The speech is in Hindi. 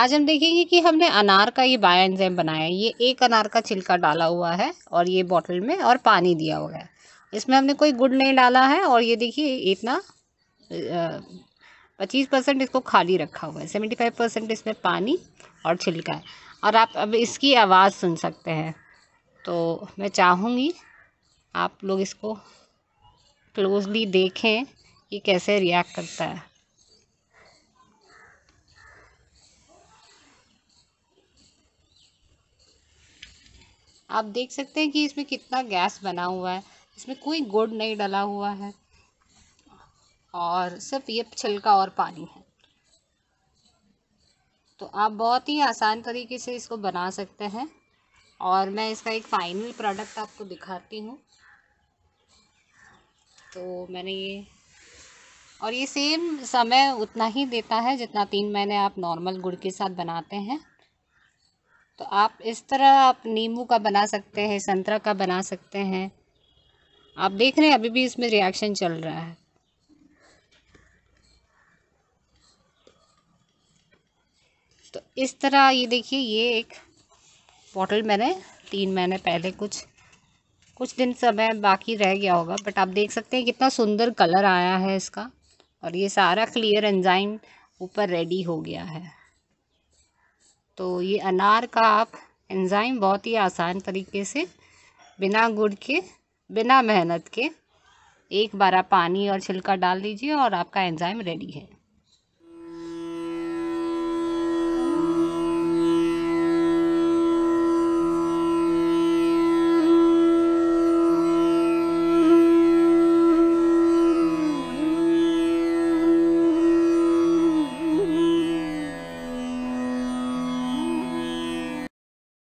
आज हम देखेंगे कि हमने अनार का ये बायो एंजाइम बनाया है ये एक अनार का छिलका डाला हुआ है और ये बॉटल में और पानी दिया हुआ है इसमें हमने कोई गुड़ नहीं डाला है और ये देखिए इतना पच्चीस परसेंट इसको खाली रखा हुआ है सेवेंटी फाइव परसेंट इसमें पानी और छिलका है और आप अब इसकी आवाज़ सुन सकते हैं तो मैं चाहूँगी आप लोग इसको क्लोजली देखें कि कैसे रिएक्ट करता है आप देख सकते हैं कि इसमें कितना गैस बना हुआ है इसमें कोई गुड़ नहीं डला हुआ है और सिर्फ ये छिलका और पानी है तो आप बहुत ही आसान तरीके से इसको बना सकते हैं और मैं इसका एक फाइनल प्रोडक्ट आपको दिखाती हूँ तो मैंने ये और ये सेम समय उतना ही देता है जितना तीन महीने आप नॉर्मल गुड़ के साथ बनाते हैं तो आप इस तरह आप नींबू का बना सकते हैं संतरा का बना सकते हैं आप देख रहे हैं अभी भी इसमें रिएक्शन चल रहा है तो इस तरह ये देखिए ये एक बॉटल मैंने तीन महीने पहले कुछ कुछ दिन समय बाकी रह गया होगा बट आप देख सकते हैं कितना सुंदर कलर आया है इसका और ये सारा क्लियर एंजाइम ऊपर रेडी हो गया है तो ये अनार का आप एंजाइम बहुत ही आसान तरीके से बिना गुड़ के बिना मेहनत के एक बार आप पानी और छिलका डाल दीजिए और आपका एंजाइम रेडी है